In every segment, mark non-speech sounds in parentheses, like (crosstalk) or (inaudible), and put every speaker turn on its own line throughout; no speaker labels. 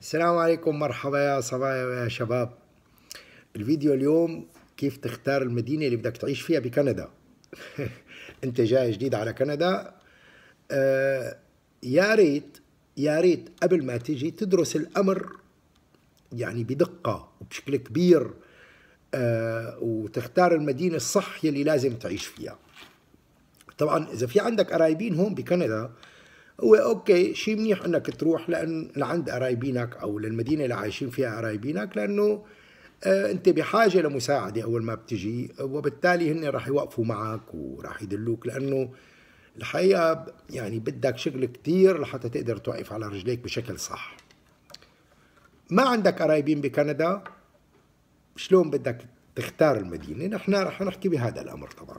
السلام عليكم مرحبا يا صبايا ويا شباب الفيديو اليوم كيف تختار المدينة اللي بدك تعيش فيها بكندا (laughs) انت جاي جديد على كندا آه يا ريت يا ريت قبل ما تيجي تدرس الأمر يعني بدقة وبشكل كبير آه وتختار المدينة الصح يلي لازم تعيش فيها طبعا إذا في عندك قرايبين هون بكندا هو اوكي شيء منيح انك تروح لان لعند قرايبينك او للمدينه اللي عايشين فيها قرايبينك لانه آه، انت بحاجه لمساعده اول ما بتجي وبالتالي هن راح يوقفوا معك وراح يدلوك لانه الحقيقه يعني بدك شغل كثير لحتى تقدر توقف على رجليك بشكل صح ما عندك قرايبين بكندا شلون بدك تختار المدينه نحن رح نحكي بهذا الامر طبعا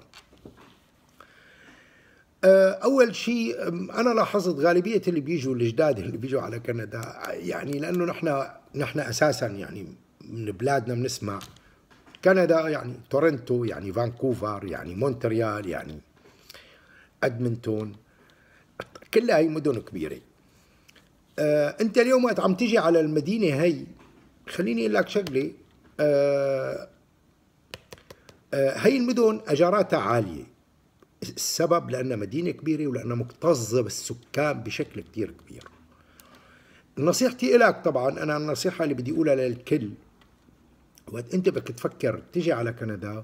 آه، اول شيء انا لاحظت غالبيه اللي بيجوا الجداد اللي بيجوا على كندا يعني لانه نحن نحن اساسا يعني من بلادنا بنسمع كندا يعني تورنتو يعني فانكوفر يعني مونتريال يعني ادمنتون كلها هي مدن كبيره آه انت اليوم وقت عم تيجي على المدينه هي خليني اقول لك شغله آه آه هي المدن اجاراتها عاليه السبب لأنها مدينة كبيرة ولأنها مكتظة بالسكان بشكل كتير كبير نصيحتي إلك طبعا أنا النصيحة اللي بدي أقولها للكل وقت أنت بدك تفكر تجي على كندا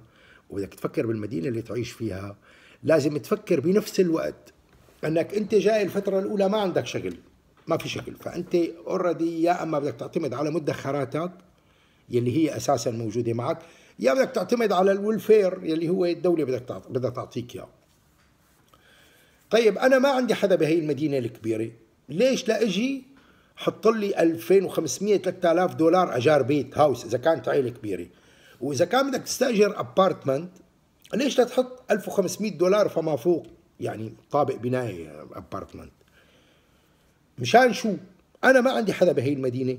وبدك تفكر بالمدينة اللي تعيش فيها لازم تفكر بنفس الوقت أنك أنت جاي الفترة الأولى ما عندك شغل ما في شغل فأنت اوريدي يا أما بدك تعتمد على مدخراتك يلي هي أساسا موجودة معك يا بدك تعتمد على الولفير يلي هو الدولة بدك بدها تعطيك اياه طيب انا ما عندي حدا بهي المدينه الكبيره ليش لا اجي حط لي 2500 3000 دولار اجار بيت هاوس اذا كانت عائله كبيره واذا كان بدك تستاجر ابارتمنت ليش لا تحط 1500 دولار فما فوق يعني طابق بنايه ابارتمنت مشان شو انا ما عندي حدا بهي المدينه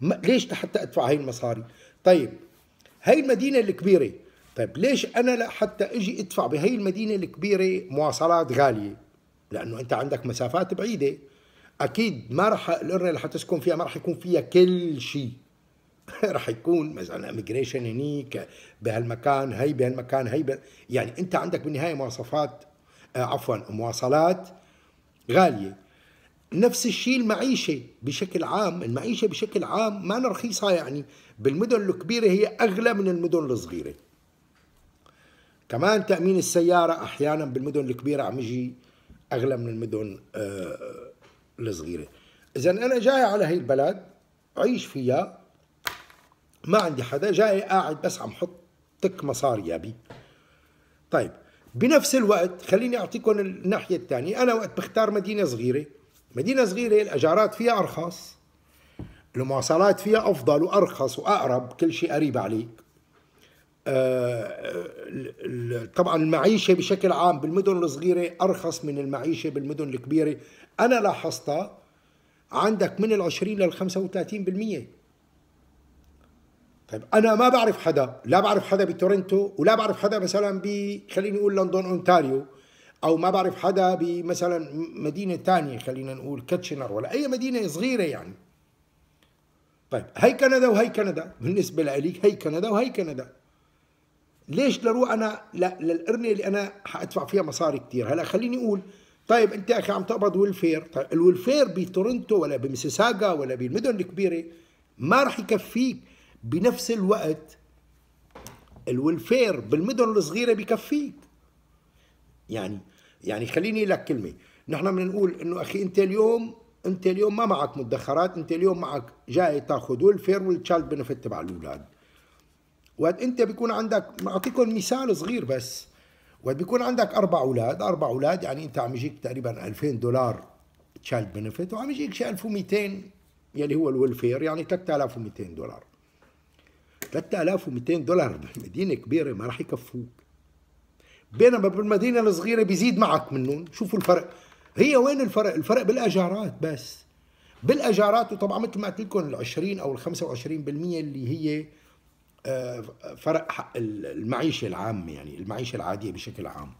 ليش لحتى ادفع هاي المصاري طيب هاي المدينه الكبيره طيب ليش انا لا حتى اجي ادفع بهي المدينه الكبيره مواصلات غاليه لانه انت عندك مسافات بعيده اكيد ما راح القريه اللي حتسكن فيها ما راح يكون فيها كل شيء (laughs) راح يكون مثلا اميجريشن هنيك بهالمكان هي بهالمكان هي ب... يعني انت عندك بالنهايه مواصفات آه عفوا مواصلات غاليه نفس الشيء المعيشه بشكل عام المعيشه بشكل عام ما رخيصه يعني بالمدن الكبيره هي اغلى من المدن الصغيره كمان تامين السياره احيانا بالمدن الكبيره عم يجي اغلى من المدن آه، الصغيره اذا انا جاي على هي البلد عيش فيها ما عندي حدا جاي قاعد بس عم حط تك مصاري يا بي طيب بنفس الوقت خليني اعطيكم الناحيه الثانيه انا وقت بختار مدينه صغيره مدينه صغيره الاجارات فيها ارخص المواصلات فيها افضل وارخص واقرب كل شيء قريب عليك آه، آه، طبعا المعيشة بشكل عام بالمدن الصغيرة أرخص من المعيشة بالمدن الكبيرة أنا لاحظتها عندك من ال20 لل35% طيب أنا ما بعرف حدا لا بعرف حدا بتورنتو ولا بعرف حدا مثلا ب خليني أقول لندن أونتاريو أو ما بعرف حدا بمثلا مدينة ثانية خلينا نقول كاتشنر ولا أي مدينة صغيرة يعني طيب هي كندا وهي كندا بالنسبة لي هي كندا وهي كندا ليش لروح انا للقرنه اللي انا حادفع فيها مصاري كثير هلا خليني اقول طيب انت اخي عم تقبض ويلفير طيب الويلفير بتورنتو ولا بمسيساغا ولا بالمدن الكبيره ما راح يكفيك بنفس الوقت الويلفير بالمدن الصغيره بكفيك يعني يعني خليني لك كلمه نحن بدنا نقول انه اخي انت اليوم انت اليوم ما معك مدخرات انت اليوم معك جاي تاخذ ولفير والتشالد بنفيت تبع الاولاد وقت انت بيكون عندك اعطيكم مثال صغير بس وقت بيكون عندك اربع اولاد اربع اولاد يعني انت عم يجيك تقريبا 2000 دولار تشايلد بنفيت وعم يجيك شي 1200 يلي هو الويلفير يعني 3200 دولار 3200 دولار بمدينه كبيره ما راح يكفوك بينما بالمدينه الصغيره بيزيد معك منهم شوفوا الفرق هي وين الفرق الفرق بالاجارات بس بالاجارات وطبعا مثل ما قلت لكم ال 20 او ال 25% اللي هي آه، فرق حق المعيشة العامة يعني المعيشة العادية بشكل عام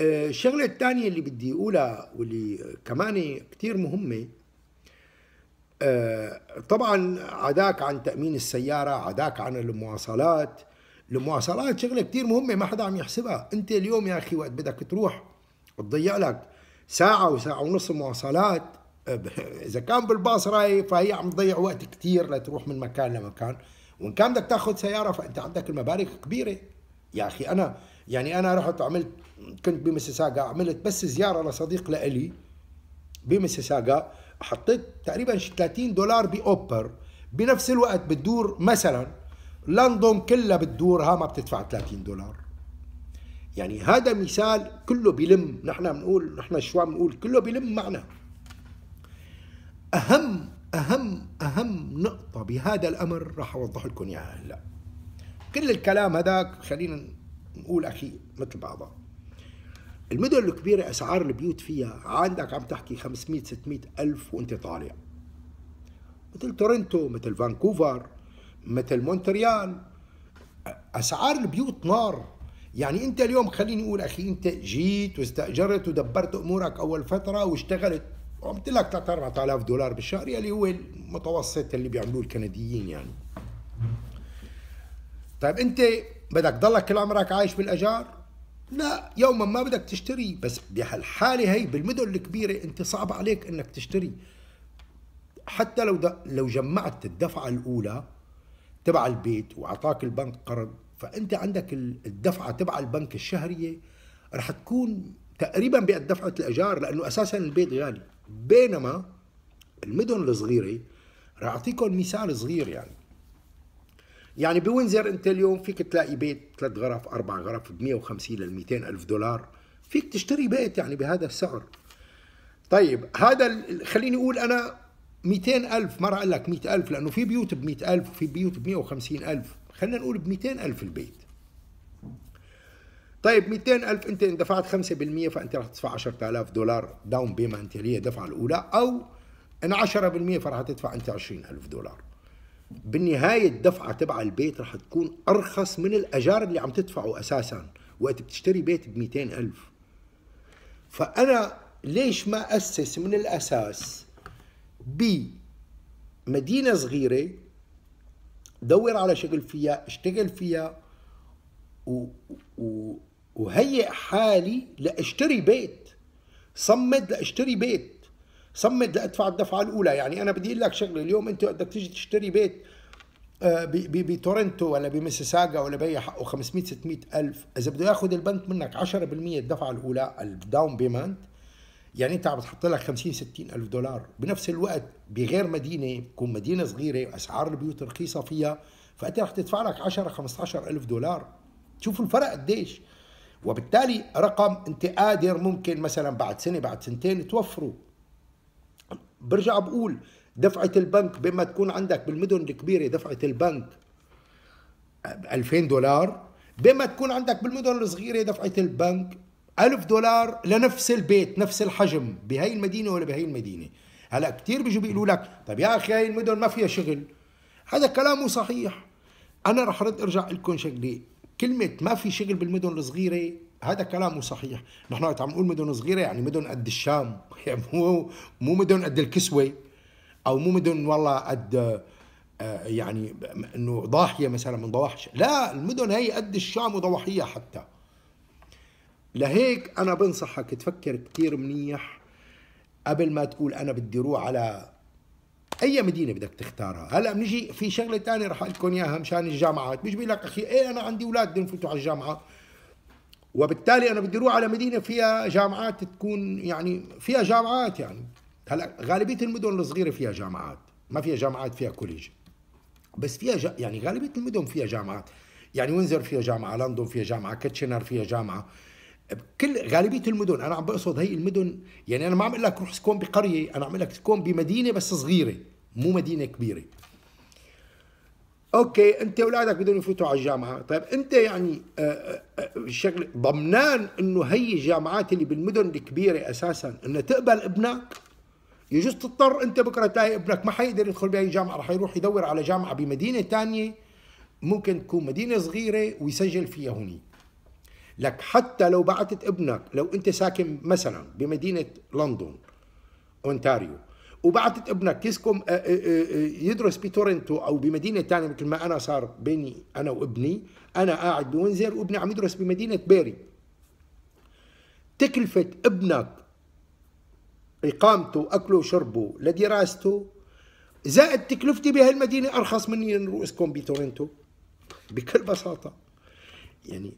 آه، الشغلة الثانية اللي بدي أقولها واللي كمان كتير مهمة آه، طبعا عداك عن تأمين السيارة عداك عن المواصلات المواصلات شغلة كتير مهمة ما حدا عم يحسبها أنت اليوم يا أخي وقت بدك تروح تضيع لك ساعة وساعة ونص مواصلات اذا كان بالباص راي فهي عم تضيع وقت كثير لتروح من مكان لمكان وان كان بدك تاخذ سياره فانت عندك المبالغ كبيره يا اخي انا يعني انا رحت عملت كنت بمسيساغا عملت بس زياره لصديق لإلي بمسيساغا حطيت تقريبا 30 دولار باوبر بنفس الوقت بتدور مثلا لندن كلها بتدورها ما بتدفع 30 دولار يعني هذا مثال كله بيلم نحن بنقول نحن عم بنقول كله بيلم معنا أهم أهم أهم نقطة بهذا الأمر راح أوضح لكم إياها هلا كل الكلام هذاك خلينا نقول أخي مثل بعضها المدن الكبيرة أسعار البيوت فيها عندك عم تحكي 500 600 ألف وأنت طالع مثل تورنتو مثل فانكوفر مثل مونتريال أسعار البيوت نار يعني أنت اليوم خليني أقول أخي أنت جيت واستأجرت ودبرت أمورك أول فترة واشتغلت قلت لك 3 4000 دولار بالشهر يلي هو المتوسط اللي بيعملوه الكنديين يعني طيب انت بدك تضلك كل عمرك عايش بالاجار لا يوما ما بدك تشتري بس بهالحاله هي بالمدن الكبيره انت صعب عليك انك تشتري حتى لو لو جمعت الدفعه الاولى تبع البيت واعطاك البنك قرض فانت عندك الدفعه تبع البنك الشهريه رح تكون تقريبا بقد دفعه الايجار لانه اساسا البيت غالي بينما المدن الصغيره راح اعطيكم مثال صغير يعني يعني بوينزر انت اليوم فيك تلاقي بيت ثلاث غرف اربع غرف ب 150 ل 200 الف دولار فيك تشتري بيت يعني بهذا السعر طيب هذا خليني اقول انا 200 ألف ما راح أقول لك 100 ألف لأنه في بيوت ب 100 ألف وفي بيوت ب 150 ألف خلينا نقول ب 200 ألف البيت طيب 200 ألف أنت إن دفعت 5% فأنت راح تدفع 10000 دولار داون بيمنت اللي هي الدفعة الأولى أو إن 10% فراح تدفع أنت 20000 دولار بالنهاية الدفعة تبع البيت راح تكون أرخص من الأجار اللي عم تدفعه أساسا وقت بتشتري بيت ب 200000 فأنا ليش ما أسس من الأساس بمدينة صغيرة دور على شغل فيها اشتغل فيها و... و... وهيئ حالي لاشتري بيت صمد لاشتري بيت صمد لادفع الدفعه الاولى يعني انا بدي اقول لك شغله اليوم انت بدك تيجي تشتري بيت آه، بتورنتو ولا بمسيساغا ولا باي حقه 500 600 الف اذا بده ياخذ البنك منك 10% الدفعه الاولى الداون بيمنت يعني انت عم تحط لك 50 60 الف دولار بنفس الوقت بغير مدينه بتكون مدينه صغيره اسعار البيوت رخيصه فيها فانت رح تدفع لك 10 15 الف دولار شوفوا الفرق قديش وبالتالي رقم انت قادر ممكن مثلا بعد سنه بعد سنتين توفره برجع بقول دفعه البنك بما تكون عندك بالمدن الكبيره دفعه البنك 2000 دولار بما تكون عندك بالمدن الصغيره دفعه البنك 1000 دولار لنفس البيت نفس الحجم بهي المدينه ولا بهي المدينه هلا كثير بيجوا بيقولوا لك طيب يا اخي هاي المدن ما فيها شغل هذا كلامه صحيح انا رح ارد ارجع لكم شغله كلمة ما في شغل بالمدن الصغيرة هذا كلامه صحيح نحن وقت عم نقول مدن صغيرة يعني مدن قد الشام (laughs) يعني مو مو مدن قد الكسوة أو مو مدن والله قد آه، يعني انه ضاحيه مثلا من ضواحي لا المدن هي قد الشام وضواحيها حتى لهيك انا بنصحك تفكر كثير منيح قبل ما تقول انا بدي اروح على اي مدينه بدك تختارها هلا بنجي في شغله ثانيه رح اقول لكم اياها مشان الجامعات مش بيقول لك اخي ايه انا عندي اولاد بدهم يفوتوا على الجامعه وبالتالي انا بدي اروح على مدينه فيها جامعات تكون يعني فيها جامعات يعني هلا غالبيه المدن الصغيره فيها جامعات ما فيها جامعات فيها كوليج بس فيها جا... يعني غالبيه المدن فيها جامعات يعني وينزر فيها جامعه لندن فيها جامعه كيتشنر فيها جامعه بكل غالبيه المدن انا عم بقصد هي المدن يعني انا ما عم اقول لك روح سكون بقريه انا عم اقول لك سكون بمدينه بس صغيره مو مدينه كبيره اوكي انت اولادك بدهم يفوتوا على الجامعه طيب انت يعني الشغل آه، آه، آه، ضمنان انه هي الجامعات اللي بالمدن الكبيره اساسا انها تقبل ابنك يجوز تضطر انت بكره تلاقي ابنك ما حيقدر يدخل بهي الجامعه رح يروح يدور على جامعه بمدينه ثانيه ممكن تكون مدينه صغيره ويسجل فيها هنيك لك حتى لو بعتت ابنك لو انت ساكن مثلا بمدينه لندن اونتاريو وبعتت ابنك يسكن آه، آه، آه، يدرس بتورنتو او بمدينه ثانيه مثل ما انا صار بيني انا وابني انا قاعد بوينزر وابني عم يدرس بمدينه بيري تكلفه ابنك اقامته واكله وشربه لدراسته زائد تكلفتي بهالمدينه ارخص مني من رؤوسكم بتورنتو بكل بساطه يعني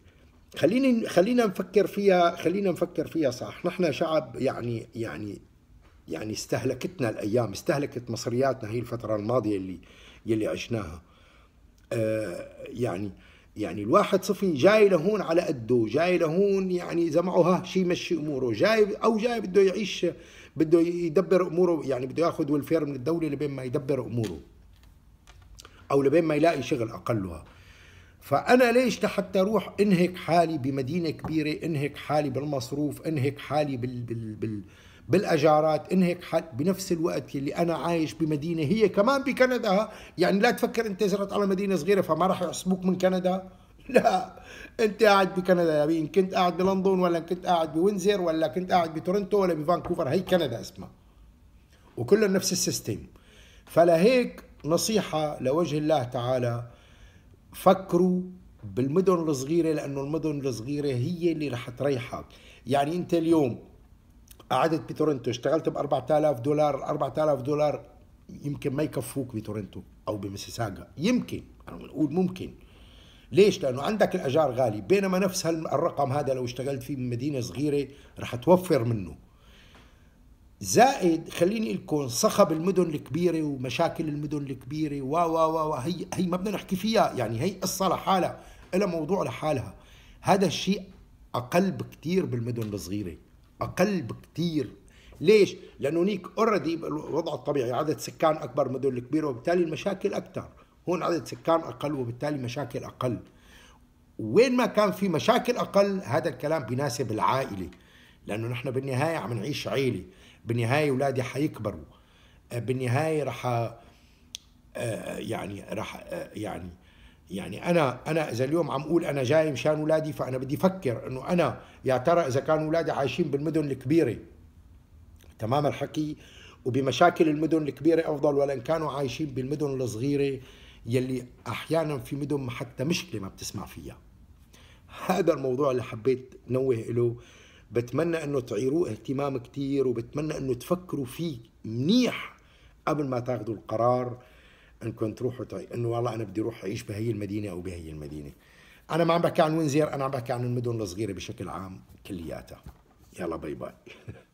خليني خلينا نفكر فيها خلينا نفكر فيها صح نحن شعب يعني يعني يعني استهلكتنا الايام استهلكت مصرياتنا هي الفتره الماضيه اللي يلي عشناها آه يعني يعني الواحد صفي جاي لهون على قده جاي لهون يعني اذا معه ها شيء يمشي اموره جاي او جاي بده يعيش بده يدبر اموره يعني بده ياخذ ولفير من الدوله لبين ما يدبر اموره او لبين ما يلاقي شغل اقلها فأنا ليش حتى أروح أنهك حالي بمدينة كبيرة أنهك حالي بالمصروف أنهك حالي بال, بال, بال بالأجارات أنهك حالي بنفس الوقت اللي أنا عايش بمدينة هي كمان بكندا يعني لا تفكر أنت زرت على مدينة صغيرة فما راح يحسبوك من كندا (laughs) لا انت قاعد بكندا يا بين كنت قاعد بلندن ولا كنت قاعد بوينزر ولا كنت قاعد بتورنتو ولا بفانكوفر هي كندا اسمها وكلها نفس السيستم فلهيك نصيحة لوجه الله تعالى فكروا بالمدن الصغيرة لأنه المدن الصغيرة هي اللي رح تريحك يعني أنت اليوم قعدت بتورنتو اشتغلت ب 4000 دولار 4000 دولار يمكن ما يكفوك بتورنتو أو بمسيساغا يمكن أنا بنقول ممكن ليش؟ لأنه عندك الأجار غالي بينما نفس الرقم هذا لو اشتغلت فيه بمدينة صغيرة رح توفر منه زائد خليني لكم صخب المدن الكبيرة ومشاكل المدن الكبيرة و و و هي هي ما بدنا نحكي فيها يعني هي قصة لحالها لها موضوع لحالها هذا الشيء أقل بكتير بالمدن الصغيرة أقل بكتير ليش؟ لأنه هنيك اوريدي الوضع الطبيعي عدد سكان أكبر مدن الكبيرة وبالتالي المشاكل أكثر هون عدد سكان أقل وبالتالي مشاكل أقل وين ما كان في مشاكل أقل هذا الكلام بيناسب العائلة لأنه نحن بالنهاية عم نعيش عيلة بالنهايه اولادي حيكبروا آه، بالنهايه رح آه، يعني رح آه، يعني يعني انا انا اذا اليوم عم اقول انا جاي مشان اولادي فانا بدي افكر انه انا يا ترى اذا كانوا اولادي عايشين بالمدن الكبيره تمام الحكي وبمشاكل المدن الكبيره افضل ولا ان كانوا عايشين بالمدن الصغيره يلي احيانا في مدن حتى مشكله ما بتسمع فيها هذا الموضوع اللي حبيت نوه له بتمنى انه تعيروه اهتمام كتير وبتمنى انه تفكروا فيه منيح قبل ما تاخذوا القرار انكم تروحوا تعي... انه والله انا بدي اروح اعيش بهي المدينه او بهي المدينه انا ما عم بحكي عن وينزير انا عم بحكي عن المدن الصغيره بشكل عام كلياتها يلا باي باي (laughs)